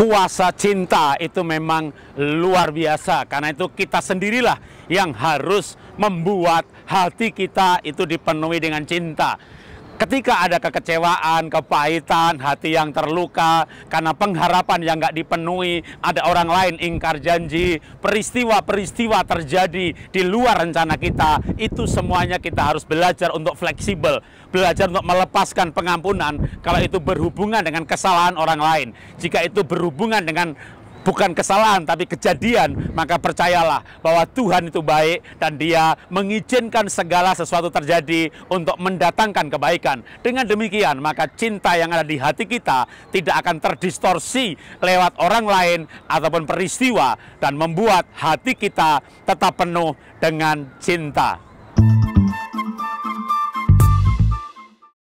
puasa cinta itu memang luar biasa. Karena itu kita sendirilah yang harus membuat hati kita itu dipenuhi dengan cinta. Ketika ada kekecewaan, kepahitan, hati yang terluka karena pengharapan yang nggak dipenuhi, ada orang lain ingkar janji, peristiwa-peristiwa terjadi di luar rencana kita, itu semuanya kita harus belajar untuk fleksibel, belajar untuk melepaskan pengampunan kalau itu berhubungan dengan kesalahan orang lain. Jika itu berhubungan dengan bukan kesalahan tapi kejadian, maka percayalah bahwa Tuhan itu baik dan dia mengizinkan segala sesuatu terjadi untuk mendatangkan kebaikan. Dengan demikian, maka cinta yang ada di hati kita tidak akan terdistorsi lewat orang lain ataupun peristiwa dan membuat hati kita tetap penuh dengan cinta.